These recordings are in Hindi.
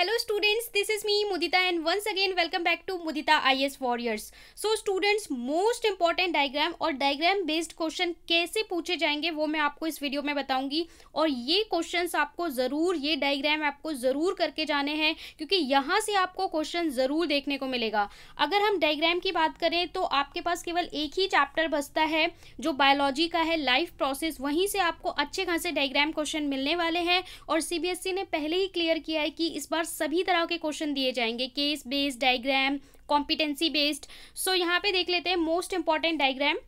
hello students this is me Mudita and once again welcome back to Mudita I S warriors so students most important diagram और डायग्राम बेस्ड क्वेश्चन कैसे पूछे जाएंगे वो मैं आपको इस वीडियो में बताऊंगी और ये क्वेश्चन आपको ज़रूर ये डायग्राम आपको ज़रूर करके जाने हैं क्योंकि यहाँ से आपको क्वेश्चन ज़रूर देखने को मिलेगा अगर हम डायग्राम की बात करें तो आपके पास केवल एक ही चैप्टर बसता है जो बायोलॉजी का है लाइफ प्रोसेस वहीं से आपको अच्छे खासे डायग्राम क्वेश्चन मिलने वाले हैं और सी e ने पहले ही क्लियर किया है कि इस बार सभी तरह के क्वेश्चन दिए जाएंगे case based diagram competency based so यहाँ पे देख लेते हैं most important diagram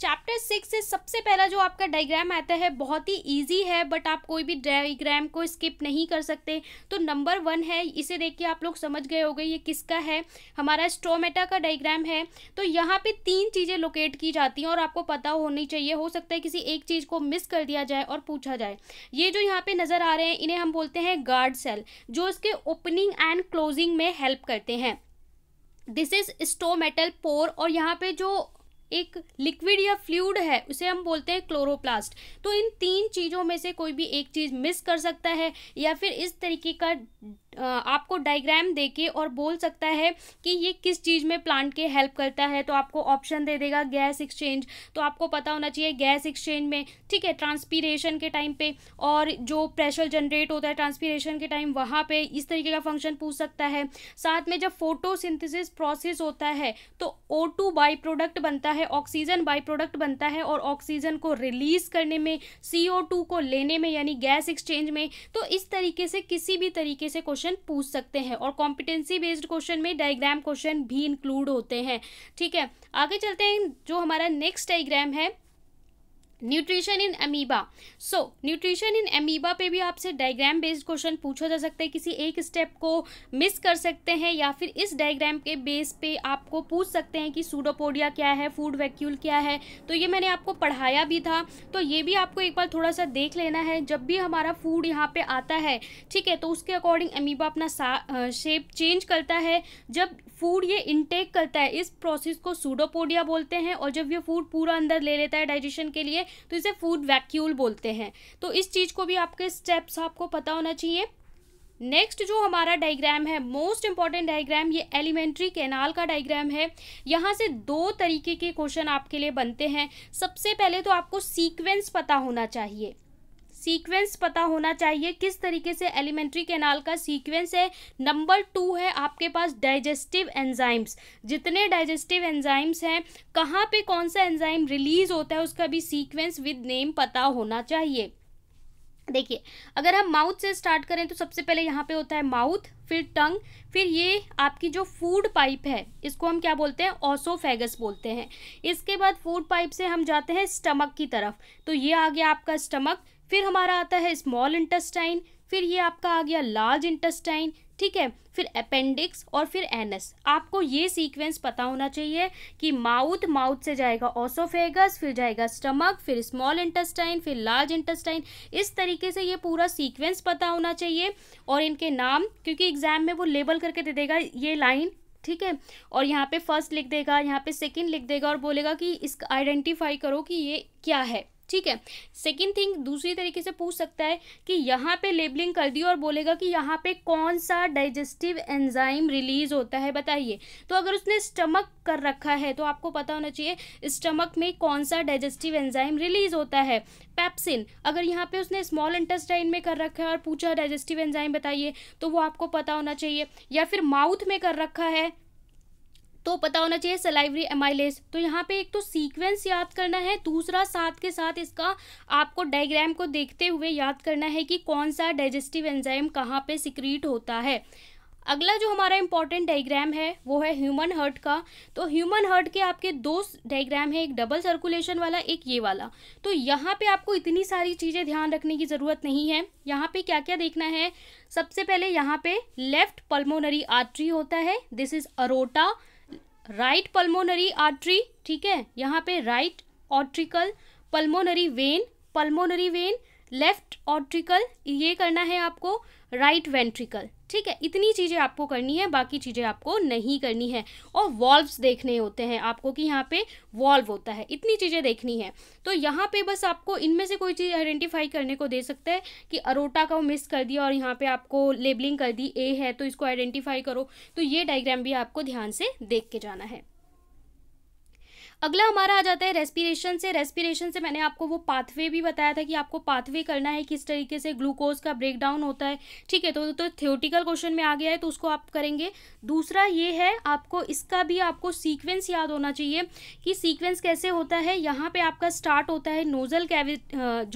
chapter six से सबसे पहला जो आपका डायग्राम आता है बहुत ही ईजी है बट आप कोई भी डायग्राम को स्किप नहीं कर सकते तो नंबर वन है इसे देख के आप लोग समझ गए होंगे ये किसका है हमारा स्ट्रोमेटा का डायग्राम है तो यहाँ पे तीन चीज़ें लोकेट की जाती हैं और आपको पता होनी चाहिए हो सकता है किसी एक चीज़ को मिस कर दिया जाए और पूछा जाए ये जो यहाँ पर नज़र आ रहे हैं इन्हें हम बोलते हैं गार्ड सेल जो इसके ओपनिंग एंड क्लोजिंग में हेल्प करते हैं दिस इज स्टोमेटल पोर और यहाँ पे जो एक लिक्विड या फ्लूड है उसे हम बोलते हैं क्लोरोप्लास्ट तो इन तीन चीज़ों में से कोई भी एक चीज़ मिस कर सकता है या फिर इस तरीके का आपको डायग्राम देके और बोल सकता है कि ये किस चीज़ में प्लांट के हेल्प करता है तो आपको ऑप्शन दे देगा गैस एक्सचेंज तो आपको पता होना चाहिए गैस एक्सचेंज में ठीक है ट्रांसपीरेशन के टाइम पे और जो प्रेशर जनरेट होता है ट्रांसपीरेशन के टाइम वहाँ पे इस तरीके का फंक्शन पूछ सकता है साथ में जब फोटो प्रोसेस होता है तो ओ टू बाई प्रोडक्ट बनता है ऑक्सीजन बाई प्रोडक्ट बनता है और ऑक्सीजन को रिलीज करने में सी ओ टू को लेने में यानी गैस एक्सचेंज में तो इस तरीके से किसी भी तरीके से क्वेश्चन क्वेश्चन पूछ सकते हैं और कॉम्पिटेंसी बेस्ड क्वेश्चन में डायग्राम क्वेश्चन भी इंक्लूड होते हैं ठीक है आगे चलते हैं जो हमारा नेक्स्ट डाइग्राम है nutrition in amoeba so nutrition in amoeba पे भी आपसे डायग्राम बेस्ड क्वेश्चन पूछा जा सकता है किसी एक स्टेप को मिस कर सकते हैं या फिर इस डायग्राम के बेस पे आपको पूछ सकते हैं कि सूडोपोडिया क्या है फूड वैक्यूल क्या है तो ये मैंने आपको पढ़ाया भी था तो ये भी आपको एक बार थोड़ा सा देख लेना है जब भी हमारा फूड यहाँ पर आता है ठीक है तो उसके अकॉर्डिंग अमीबा अपना शेप चेंज करता है जब फूड ये इनटेक करता है इस प्रोसेस को सूडोपोडिया बोलते हैं और जब ये फूड पूरा अंदर ले लेता है डाइजेशन के लिए तो इसे फूड वैक्यूल बोलते हैं तो इस चीज़ को भी आपके स्टेप्स आपको पता होना चाहिए नेक्स्ट जो हमारा डायग्राम है मोस्ट इंपॉर्टेंट डायग्राम ये एलिमेंट्री कैनाल का डायग्राम है यहाँ से दो तरीके के क्वेश्चन आपके लिए बनते हैं सबसे पहले तो आपको सीक्वेंस पता होना चाहिए सीक्वेंस पता होना चाहिए किस तरीके से एलिमेंट्री कैनाल का सीक्वेंस है नंबर टू है आपके पास डाइजेस्टिव एंजाइम्स जितने डाइजेस्टिव एंजाइम्स हैं कहाँ पे कौन सा एंजाइम रिलीज होता है उसका भी सीक्वेंस विद नेम पता होना चाहिए देखिए अगर हम माउथ से स्टार्ट करें तो सबसे पहले यहाँ पे होता है माउथ फिर टंग फिर ये आपकी जो फूड पाइप है इसको हम क्या बोलते हैं ओसोफेगस बोलते हैं इसके बाद फूड पाइप से हम जाते हैं स्टमक की तरफ तो ये आ गया आपका स्टमक फिर हमारा आता है स्मॉल इंटेस्टाइन फिर ये आपका आ गया लार्ज इंटेस्टाइन ठीक है फिर अपेंडिक्स और फिर एनस आपको ये सीक्वेंस पता होना चाहिए कि माउथ माउथ से जाएगा ओसोफेगस फिर जाएगा स्टमक फिर स्मॉल इंटेस्टाइन फिर लार्ज इंटेस्टाइन इस तरीके से ये पूरा सीक्वेंस पता होना चाहिए और इनके नाम क्योंकि एग्जाम में वो लेबल करके दे देगा ये लाइन ठीक है और यहाँ पे फर्स्ट लिख देगा यहाँ पे सेकंड लिख देगा और बोलेगा कि इसका आइडेंटिफाई करो कि ये क्या है ठीक है सेकंड थिंग दूसरी तरीके से पूछ सकता है कि यहाँ पे लेबलिंग कर दी और बोलेगा कि यहाँ पे कौन सा डाइजेस्टिव एंजाइम रिलीज होता है बताइए तो अगर उसने स्टमक कर रखा है तो आपको पता होना चाहिए स्टमक में कौन सा डाइजेस्टिव एंजाइम रिलीज होता है पैप्सिन अगर यहाँ पे उसने स्मॉल इंटेस्टाइन में कर रखा है और पूछा डाइजेस्टिव एंजाइम बताइए तो वो आपको पता होना चाहिए या फिर माउथ में कर रखा है तो पता होना चाहिए सलाइवरी एमाइलेज तो यहाँ पे एक तो सीक्वेंस याद करना है दूसरा साथ के साथ इसका आपको डायग्राम को देखते हुए याद करना है कि कौन सा डाइजेस्टिव एंजाइम कहाँ पे सिक्रीट होता है अगला जो हमारा इंपॉर्टेंट डायग्राम है वो है ह्यूमन हर्ट का तो ह्यूमन हर्ट के आपके दो डायग्राम है एक डबल सर्कुलेशन वाला एक ये वाला तो यहाँ पे आपको इतनी सारी चीज़ें ध्यान रखने की ज़रूरत नहीं है यहाँ पे क्या क्या देखना है सबसे पहले यहाँ पे लेफ्ट पल्मोनरी आर्टरी होता है this is aorta right pulmonary artery ठीक है यहाँ पे right auricle pulmonary vein pulmonary vein left auricle ये करना है आपको राइट वेंट्रिकल ठीक है इतनी चीज़ें आपको करनी है बाकी चीज़ें आपको नहीं करनी है और वॉल्व्स देखने होते हैं आपको कि यहाँ पे वॉल्व होता है इतनी चीज़ें देखनी है तो यहाँ पे बस आपको इनमें से कोई चीज़ आइडेंटिफाई करने को दे सकता है कि अरोटा का मिस कर दिया और यहाँ पे आपको लेबलिंग कर दी ए है तो इसको आइडेंटिफाई करो तो ये डाइग्राम भी आपको ध्यान से देख के जाना है अगला हमारा आ जाता है रेस्पिरेशन से रेस्पिरेशन से मैंने आपको वो पाथवे भी बताया था कि आपको पाथवे करना है किस तरीके से ग्लूकोज का ब्रेकडाउन होता है ठीक है तो तो थ्योटिकल क्वेश्चन में आ गया है तो उसको आप करेंगे दूसरा ये है आपको इसका भी आपको सीक्वेंस याद होना चाहिए कि सीक्वेंस कैसे होता है यहाँ पर आपका स्टार्ट होता है नोज़ल कैवि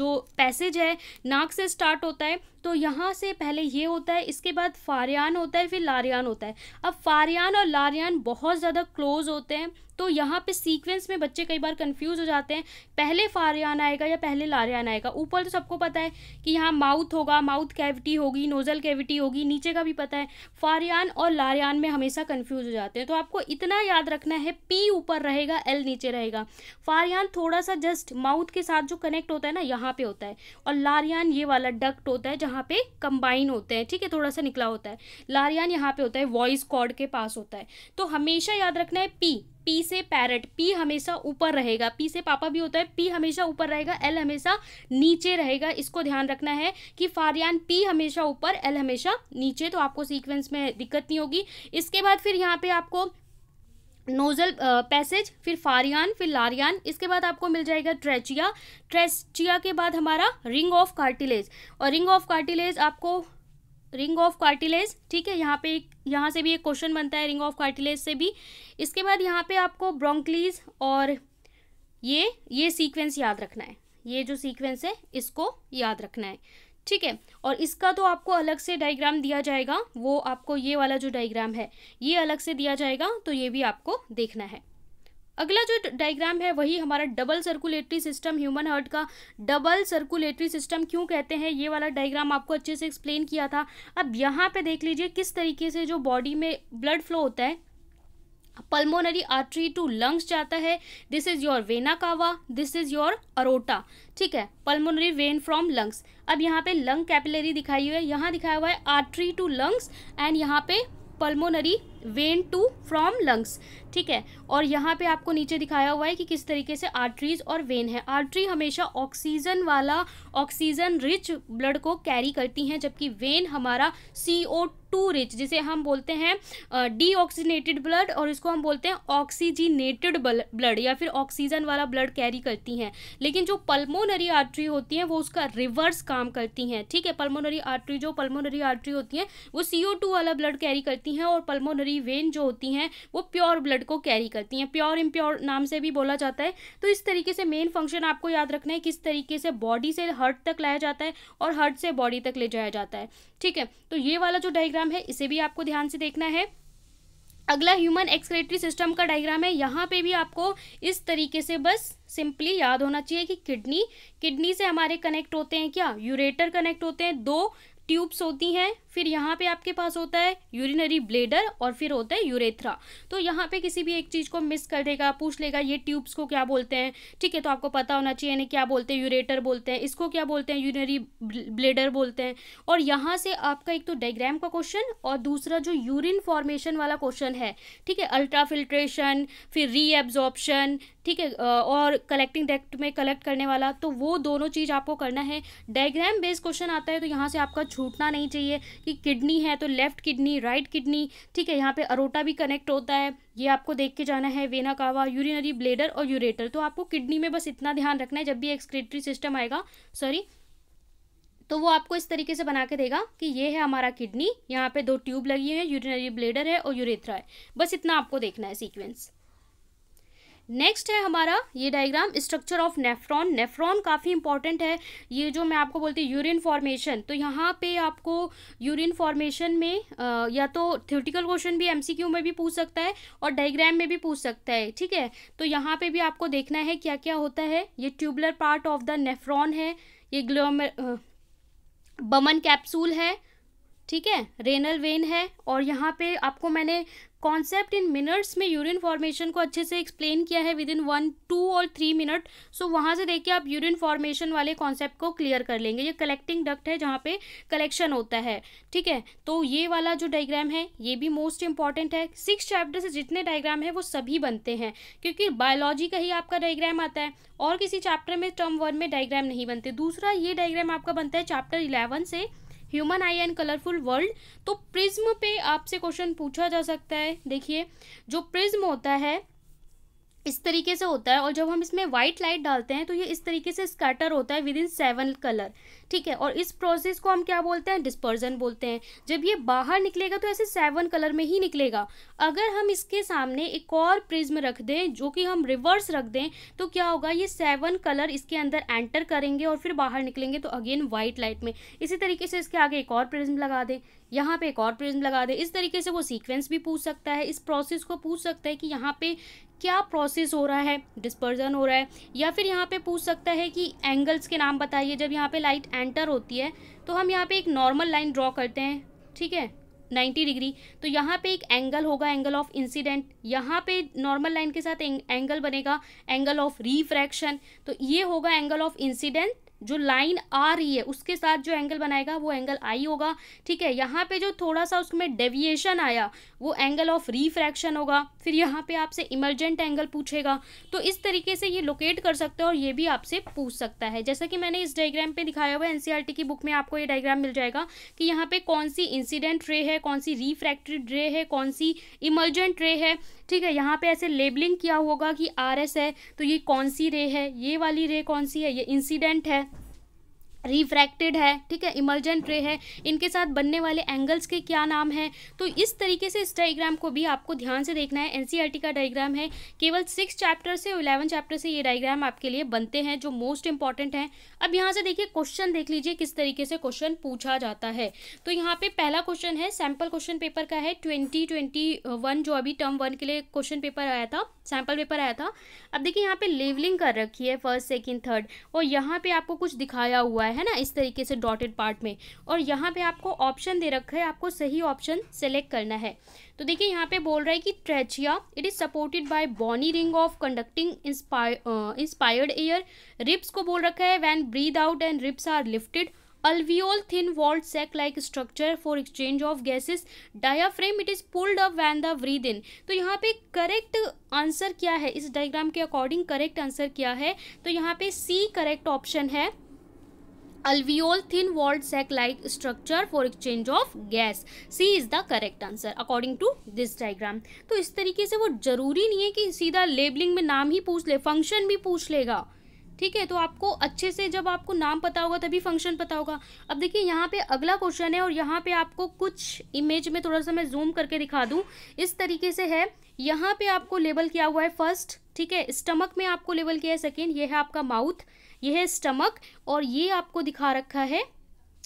जो पैसेज है नाक से स्टार्ट होता है तो यहाँ से पहले ये होता है इसके बाद फारियान होता है फिर लारियान होता है अब फारियान और लारियान बहुत ज़्यादा क्लोज होते हैं तो यहाँ पे सीक्वेंस में बच्चे कई बार कंफ्यूज हो जाते हैं पहले फारियान आएगा या पहले लारियान आएगा ऊपर तो सबको पता है कि यहाँ माउथ होगा माउथ कैविटी होगी नोज़ल कैविटी होगी नीचे का भी पता है फारियान और लारियान में हमेशा कंफ्यूज हो जाते हैं तो आपको इतना याद रखना है पी ऊपर रहेगा एल नीचे रहेगा फारियान थोड़ा सा जस्ट माउथ के साथ जो कनेक्ट होता है ना यहाँ पर होता है और लारियान ये वाला डक्ट होता है जहाँ यहाँ पे कंबाइन होते हैं ठीक है थोड़ा सा निकला होता है लारियान यहाँ पे होता है वॉइस कॉर्ड के पास होता है तो हमेशा याद रखना है पी पी से पैरट पी हमेशा ऊपर रहेगा पी से पापा भी होता है पी हमेशा ऊपर रहेगा एल हमेशा नीचे रहेगा इसको ध्यान रखना है कि फारियान पी हमेशा ऊपर एल हमेशा नीचे तो आपको सीक्वेंस में दिक्कत नहीं होगी इसके बाद फिर यहाँ पे आपको नोजल पैसेज फिर फारियान फिर लारियान इसके बाद आपको मिल जाएगा ट्रेचिया ट्रेचिया के बाद हमारा रिंग ऑफ कार्टिलेज और रिंग ऑफ कार्टिलेज आपको रिंग ऑफ कार्टिलेज ठीक है यहाँ पे यहाँ से भी एक क्वेश्चन बनता है रिंग ऑफ कार्टिलेज से भी इसके बाद यहाँ पे आपको ब्रोंकलीज और ये ये सीक्वेंस याद रखना है ये जो सीक्वेंस है इसको याद रखना है ठीक है और इसका तो आपको अलग से डायग्राम दिया जाएगा वो आपको ये वाला जो डायग्राम है ये अलग से दिया जाएगा तो ये भी आपको देखना है अगला जो डायग्राम है वही हमारा double circulatory system human heart का डबल सर्कुलेटरी सिस्टम क्यों कहते हैं ये वाला डायग्राम आपको अच्छे से एक्सप्लेन किया था अब यहाँ पे देख लीजिए किस तरीके से जो बॉडी में ब्लड फ्लो होता है पल्मोनरी आर्टरी टू लंग्स जाता है this is your vena cava this is your aorta ठीक है पल्मोनरी वेन फ्रॉम लंग्स अब यहाँ पे लंग कैपिलरी दिखाई हुई है यहाँ दिखाया हुआ है आर्टरी टू लंग्स एंड यहाँ पे pulmonary vein to from lungs ठीक है और यहाँ पे आपको नीचे दिखाया हुआ है कि किस तरीके से आर्टरीज और वेन है आर्टरी हमेशा ऑक्सीजन वाला ऑक्सीजन रिच ब्लड को कैरी करती हैं जबकि वेन हमारा सी ओ टू रिच जिसे हम बोलते हैं डी ऑक्सीजनेटेड ब्लड और इसको हम बोलते हैं ऑक्सीजीनेटेड ब्लड या फिर ऑक्सीजन वाला ब्लड कैरी करती हैं लेकिन जो पल्मोनरी आर्टरी होती हैं वो उसका रिवर्स काम करती हैं ठीक है पल्मोनरी आर्टरी जो पल्मोनरी आर्टरी होती हैं वो सी ओ टू वाला ब्लड कैरी करती हैं और पल्मोनरी कोरोनरी वेन जो होती हैं वो प्योर ब्लड को कैरी करती हैं प्योर इम्प्योर नाम से भी बोला जाता है तो इस तरीके से मेन फंक्शन आपको याद रखना है किस तरीके से बॉडी से हर्ट तक लाया जाता है और हर्ट से बॉडी तक ले जाया जाता है ठीक है तो ये वाला जो डायग्राम है इसे भी आपको ध्यान से देखना है अगला ह्यूमन एक्सक्रेटरी सिस्टम का डायग्राम है यहाँ पे भी आपको इस तरीके से बस सिंपली याद होना चाहिए कि किडनी किडनी से हमारे कनेक्ट होते हैं क्या यूरेटर कनेक्ट होते हैं दो ट्यूब्स होती हैं फिर यहाँ पे आपके पास होता है यूरिनरी ब्लेडर और फिर होता है यूरेथ्रा तो यहाँ पे किसी भी एक चीज़ को मिस कर देगा पूछ लेगा ये ट्यूब्स को क्या बोलते हैं ठीक है तो आपको पता होना चाहिए यानी क्या बोलते हैं यूरेटर बोलते हैं इसको क्या बोलते हैं यूरिनरी ब्लेडर बोलते हैं और यहाँ से आपका एक तो डायग्राम का क्वेश्चन और दूसरा जो यूरिन फॉर्मेशन वाला क्वेश्चन है ठीक है अल्ट्राफिल्ट्रेशन फिर रीएब्जॉर्प्शन ठीक है और कलेक्टिंग डेक्ट में कलेक्ट करने वाला तो वो दोनों चीज़ आपको करना है डायग्राम बेस्ड क्वेश्चन आता है तो यहाँ से आपका छूटना नहीं चाहिए कि किडनी है तो लेफ्ट किडनी राइट किडनी ठीक है यहाँ पे अरोटा भी कनेक्ट होता है ये आपको देख के जाना है वेना कावा यूरिनरी ब्लेडर और यूरेटर तो आपको किडनी में बस इतना ध्यान रखना है जब भी एक्सक्रेटरी सिस्टम आएगा सॉरी तो वो आपको इस तरीके से बना के देगा कि ये है हमारा किडनी यहाँ पे दो ट्यूब लगी हुई है यूरिनरी ब्लेडर है और यूरेथ्रा है बस इतना आपको देखना है सीक्वेंस नेक्स्ट है हमारा ये diagram structure of nephron nephron काफ़ी इंपॉर्टेंट है ये जो मैं आपको बोलती हूँ यूरिन फॉर्मेशन तो यहाँ पे आपको यूरिन फॉर्मेशन में आ, या तो थ्योटिकल क्वेश्चन भी एमसीक्यू में भी पूछ सकता है और डायग्राम में भी पूछ सकता है ठीक है तो यहाँ पे भी आपको देखना है क्या क्या होता है ये tubular part of the nephron है ये ग्लोम बमन कैप्सूल है ठीक है रेनल वेन है और यहाँ पे आपको मैंने कॉन्सेप्ट इन मिनट्स में यूरिन फॉर्मेशन को अच्छे से एक्सप्लेन किया है विद इन वन टू और थ्री मिनट सो वहाँ से देखिए आप यूरिन फॉर्मेशन वाले कॉन्सेप्ट को क्लियर कर लेंगे ये कलेक्टिंग डक्ट है जहाँ पे कलेक्शन होता है ठीक है तो ये वाला जो डायग्राम है ये भी मोस्ट इंपॉर्टेंट है सिक्स चैप्टर से जितने डायग्राम है वो सभी बनते हैं क्योंकि बायोलॉजी का ही आपका डायग्राम आता है और किसी चैप्टर में टर्म वन में डायग्राम नहीं बनते दूसरा ये डायग्राम आपका बनता है चैप्टर इलेवन से human eye and colourful world तो प्रिज्म पे आपसे क्वेश्चन पूछा जा सकता है देखिए जो प्रिज्म होता है इस तरीके से होता है और जब हम इसमें वाइट लाइट डालते हैं तो ये इस तरीके से स्कैटर होता है विद इन सेवन कलर ठीक है और इस प्रोसेस को हम क्या बोलते हैं डिस्पर्जन बोलते हैं जब ये बाहर निकलेगा तो ऐसे सेवन कलर में ही निकलेगा अगर हम इसके सामने एक और प्रिज्म रख दें जो कि हम रिवर्स रख दें तो क्या होगा ये सेवन कलर इसके अंदर एंटर करेंगे और फिर बाहर निकलेंगे तो अगेन वाइट लाइट में इसी तरीके से इसके आगे एक और प्रिज्म लगा दें यहाँ पे एक और प्रिज्म लगा दें इस तरीके से वो सीक्वेंस भी पूछ सकता है इस प्रोसेस को पूछ सकता है कि यहाँ पे क्या प्रोसेस हो रहा है डिस्पर्जन हो रहा है या फिर यहाँ पे पूछ सकता है कि एंगल्स के नाम बताइए जब यहाँ पे लाइट एंटर होती है तो हम यहाँ पे एक नॉर्मल लाइन ड्रॉ करते हैं ठीक है नाइन्टी डिग्री तो यहाँ पे एक एंगल होगा एंगल ऑफ इंसिडेंट यहाँ पे नॉर्मल लाइन के साथ एंगल बनेगा एंगल ऑफ रिफ्रैक्शन तो ये होगा एंगल ऑफ इंसिडेंट जो लाइन आ रही है उसके साथ जो एंगल बनाएगा वो एंगल आई होगा ठीक है यहाँ पे जो थोड़ा सा उसमें डेविएशन आया वो एंगल ऑफ रिफ्रैक्शन होगा फिर यहाँ पे आपसे इमरजेंट एंगल पूछेगा तो इस तरीके से ये लोकेट कर सकते हो और ये भी आपसे पूछ सकता है जैसा कि मैंने इस डायग्राम पे दिखाया हुआ है एनसीईआरटी e की बुक में आपको ये डायग्राम मिल जाएगा कि यहाँ पर कौन सी इंसिडेंट रे है कौन सी रिफ्रैक्टेड रे है कौन सी इमरजेंट रे है ठीक है यहाँ पे ऐसे लेबलिंग किया होगा कि आर है तो ये कौन सी रे है ये वाली रे कौन सी है ये इंसिडेंट है रिफ्रैक्टेड है ठीक है इमर्जेंट रे है इनके साथ बनने वाले एंगल्स के क्या नाम हैं तो इस तरीके से इस डायग्राम को भी आपको ध्यान से देखना है एनसीईआरटी का डायग्राम है केवल सिक्स चैप्टर से इलेवन चैप्टर से ये डायग्राम आपके लिए बनते हैं जो मोस्ट इंपॉर्टेंट हैं अब यहाँ से देखिए क्वेश्चन देख लीजिए किस तरीके से क्वेश्चन पूछा जाता है तो यहाँ पर पहला क्वेश्चन है सैम्पल क्वेश्चन पेपर का है ट्वेंटी ट्वेंटी वन जो अभी टर्म वन के लिए क्वेश्चन पेपर आया था सैम्पल पेपर आया था अब देखिए यहाँ पे लेवलिंग कर रखी है फर्स्ट सेकंड थर्ड और यहाँ पे आपको कुछ दिखाया हुआ है ना इस तरीके से डॉटेड पार्ट में और यहाँ पे आपको ऑप्शन दे रखा है आपको सही ऑप्शन सेलेक्ट करना है तो देखिए यहाँ पे बोल रहा है कि trachea it is supported by bony ring of conducting inspired air ribs को बोल रखा है when breathe out and ribs are lifted alveol thin walled sac like structure for exchange of gases diaphragm it is pulled up when the breathe in तो यहाँ पे करेक्ट आंसर क्या है इस डायग्राम के अकॉर्डिंग करेक्ट आंसर क्या है तो यहाँ पे सी करेक्ट ऑप्शन है alveol thin walled sac like structure for exchange of gas c is the correct answer according to this diagram तो इस तरीके से वो जरूरी नहीं है कि सीधा लेबलिंग में नाम ही पूछ ले फंक्शन भी पूछ लेगा ठीक है तो आपको अच्छे से जब आपको नाम पता होगा तभी फंक्शन पता होगा अब देखिए यहाँ पे अगला क्वेश्चन है और यहाँ पे आपको कुछ इमेज में थोड़ा सा मैं जूम करके दिखा दूँ इस तरीके से है यहाँ पे आपको लेबल किया हुआ है फर्स्ट ठीक है स्टमक में आपको लेबल किया है सेकेंड ये है आपका माउथ ये है स्टमक और ये आपको दिखा रखा है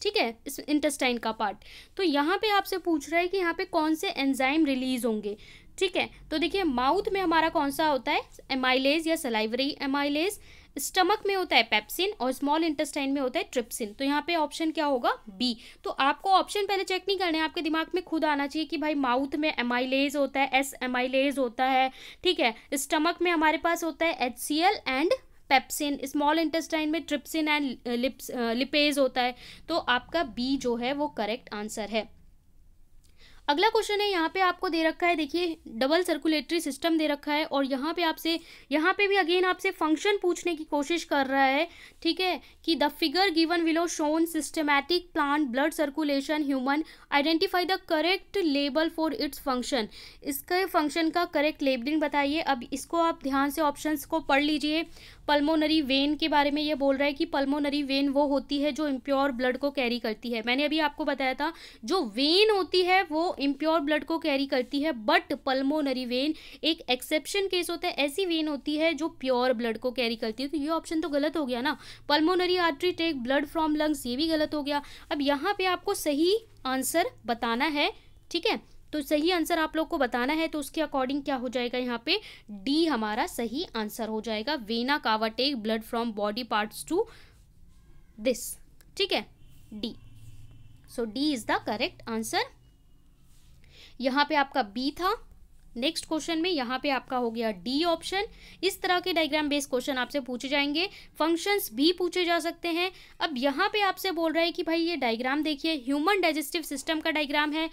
ठीक है इस इंटेस्टाइन का पार्ट तो यहाँ पे आपसे पूछ रहा है कि यहाँ पे कौन से एंजाइम रिलीज होंगे ठीक है तो देखिए माउथ में हमारा कौन सा होता है एमाइलेज या सलाइवरी एमाइलेज स्टमक में होता है पेप्सिन और स्मॉल इंटेस्टाइन में होता है ट्रिप्सिन तो यहाँ पे ऑप्शन क्या होगा बी तो आपको ऑप्शन पहले चेक नहीं करने आपके दिमाग में खुद आना चाहिए कि भाई माउथ में एमाइलेज होता है एस एमाइलेज होता है ठीक है स्टमक में हमारे पास होता है H C L and pepsin small intestine में ट्रिप्सिन एंड लिप्स लिपेज होता है तो आपका बी जो है वो करेक्ट आंसर है अगला क्वेश्चन है यहाँ पे आपको दे रखा है देखिए डबल सर्कुलेटरी सिस्टम दे रखा है और यहाँ पे आपसे यहाँ पे भी अगेन आपसे फंक्शन पूछने की कोशिश कर रहा है ठीक है कि the figure given below shown systematic plant blood circulation human identify the correct label for its function इसके फंक्शन का करेक्ट लेबलिंग बताइए अब इसको आप ध्यान से ऑप्शन को पढ़ लीजिए पल्मोनरी वेन के बारे में ये बोल रहा है कि पल्मोनरी वेन वो होती है जो इम्प्योर ब्लड को कैरी करती है मैंने अभी आपको बताया था जो वेन होती है वो इम्प्योर ब्लड को कैरी करती है बट पल्मोनरी वेन एक एक्सेप्शन केस होता है ऐसी वेन होती है जो प्योर ब्लड को कैरी करती है तो ये ऑप्शन तो गलत हो गया ना pulmonary artery take blood from lungs ये भी गलत हो गया अब यहाँ पे आपको सही आंसर बताना है ठीक है तो सही आंसर आप लोग को बताना है तो उसके अकॉर्डिंग क्या हो जाएगा यहाँ पे डी हमारा सही आंसर हो जाएगा vena take blood from body parts to this ठीक है D so D is the correct answer यहाँ पे आपका बी था नेक्स्ट क्वेश्चन में यहाँ पे आपका हो गया डी ऑप्शन इस तरह के डायग्राम बेस्ड क्वेश्चन आपसे पूछे जाएंगे फंक्शंस भी पूछे जा सकते हैं अब यहाँ पे आपसे बोल रहा है कि भाई ये डायग्राम देखिए ह्यूमन डाइजेस्टिव सिस्टम का डायग्राम है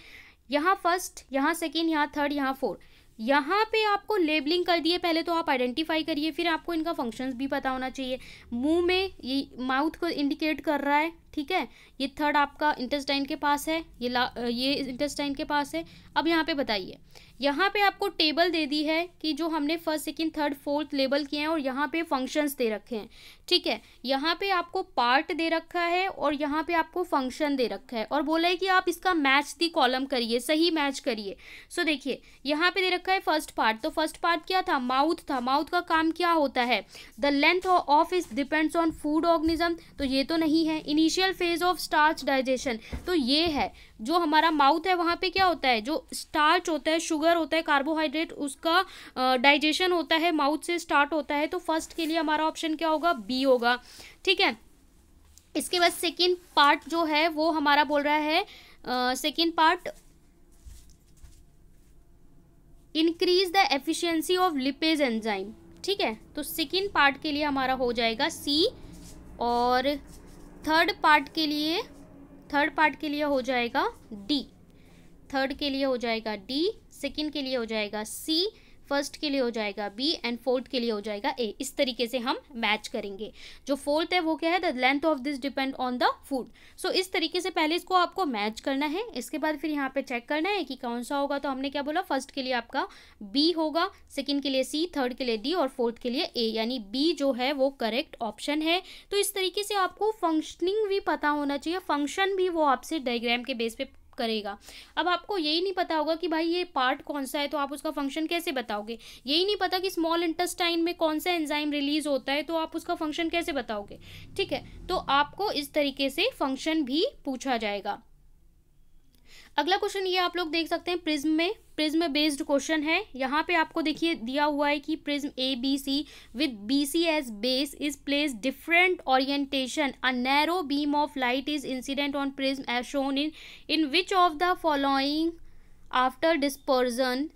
यहाँ फर्स्ट यहाँ सेकेंड यहाँ थर्ड यहाँ फोर्थ यहाँ पे आपको लेबलिंग कर दिए पहले तो आप आइडेंटिफाई करिए फिर आपको इनका फंक्शंस भी पता होना चाहिए मुंह में ये माउथ को इंडिकेट कर रहा है ठीक है ये थर्ड आपका इंटेस्टाइन के पास है ये ला ये इंटेस्टाइन के पास है अब यहाँ पे बताइए यहाँ पे आपको टेबल दे दी है कि जो हमने first second third fourth label किए हैं और यहाँ पे फंक्शंस दे रखे हैं ठीक है यहाँ पे आपको पार्ट दे रखा है और यहाँ पे आपको फंक्शन दे रखा है और बोला है कि आप इसका मैच दी कॉलम करिए सही मैच करिए सो देखिए यहाँ पे दे रखा है फर्स्ट पार्ट तो फर्स्ट पार्ट क्या था माउथ था माउथ का काम क्या होता है द लेंथ ऑफ इस डिपेंड्स ऑन फूड ऑर्गेनिज्म तो ये तो नहीं है initial phase of starch digestion तो ये है जो हमारा माउथ है वहाँ पे क्या होता है जो स्टार्च होता है शुगर होता है कार्बोहाइड्रेट उसका डाइजेशन होता है माउथ से स्टार्ट होता है तो फर्स्ट के लिए हमारा ऑप्शन क्या होगा बी होगा ठीक है इसके बाद सेकेंड पार्ट जो है वो हमारा बोल रहा है second part increase the efficiency of lipase enzyme ठीक है तो सेकेंड पार्ट के लिए हमारा हो जाएगा सी और थर्ड पार्ट के लिए थर्ड पार्ट के लिए हो जाएगा डी थर्ड के लिए हो जाएगा डी सेकेंड के लिए हो जाएगा सी फर्स्ट के लिए हो जाएगा बी एंड फोर्थ के लिए हो जाएगा ए इस तरीके से हम मैच करेंगे जो फोर्थ है वो क्या है the length of this depend on the food so इस तरीके से पहले इसको आपको मैच करना है इसके बाद फिर यहाँ पे चेक करना है कि कौन सा होगा तो हमने क्या बोला फर्स्ट के लिए आपका बी होगा सेकेंड के लिए सी थर्ड के लिए डी और फोर्थ के लिए ए यानी बी जो है वो करेक्ट ऑप्शन है तो इस तरीके से आपको फंक्शनिंग भी पता होना चाहिए फंक्शन भी वो आपसे डायग्राम के बेस पे करेगा अब आपको यही नहीं पता होगा कि भाई ये पार्ट कौन सा है तो आप उसका फंक्शन कैसे बताओगे यही नहीं पता कि स्मॉल इंटेस्टाइन में कौन सा एंजाइम रिलीज होता है तो आप उसका फंक्शन कैसे बताओगे ठीक है तो आपको इस तरीके से फंक्शन भी पूछा जाएगा अगला क्वेश्चन ये आप लोग देख सकते हैं प्रिज्म में प्रिज्म बेस्ड क्वेश्चन है यहाँ पे आपको देखिए दिया हुआ है कि prism A B C with B C as base is place different orientation a narrow beam of light is incident on prism as shown in in which of the following after dispersion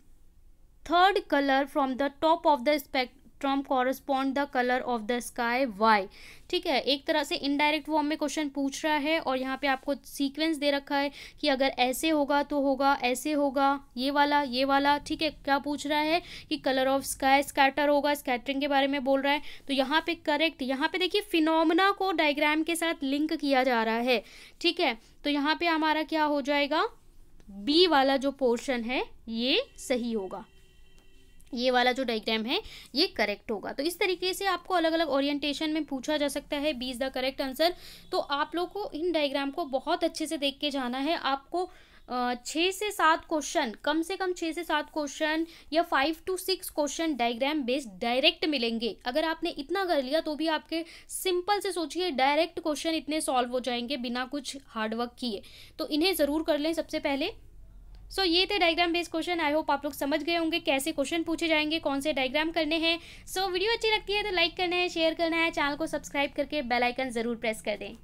third colour from the top of the spect spectrum correspond the colour of the sky why ठीक है एक तरह से इनडायरेक्ट फॉर्म में क्वेश्चन पूछ रहा है और यहाँ पे आपको सीक्वेंस दे रखा है कि अगर ऐसे होगा तो होगा ऐसे होगा ये वाला ये वाला ठीक है क्या पूछ रहा है कि कलर ऑफ स्काई स्कैटर होगा स्कैटरिंग के बारे में बोल रहा है तो यहाँ पे करेक्ट यहाँ पे देखिए फिनोमना को डायग्राम के साथ लिंक किया जा रहा है ठीक है तो यहाँ पे हमारा क्या हो जाएगा बी वाला जो पोर्शन है ये सही होगा ये वाला जो डायग्राम है ये करेक्ट होगा तो इस तरीके से आपको अलग अलग ओरिएंटेशन में पूछा जा सकता है B is the correct answer तो आप लोग को इन डायग्राम को बहुत अच्छे से देख के जाना है आपको छः से सात क्वेश्चन कम से कम छः से सात क्वेश्चन या five to six question diagram based direct मिलेंगे अगर आपने इतना कर लिया तो भी आपके सिंपल से सोचिए डायरेक्ट क्वेश्चन इतने सॉल्व हो जाएंगे बिना कुछ हार्डवर्क किए तो इन्हें ज़रूर कर लें सबसे पहले सो so, ये थे diagram based question I hope आप लोग समझ गए होंगे कैसे क्वेश्चन पूछे जाएंगे कौन से डायग्राम करने हैं सो so, वीडियो अच्छी लगती है तो लाइक करना है शेयर करना है चैनल को सब्सक्राइब करके बेल आइकन ज़रूर प्रेस कर दें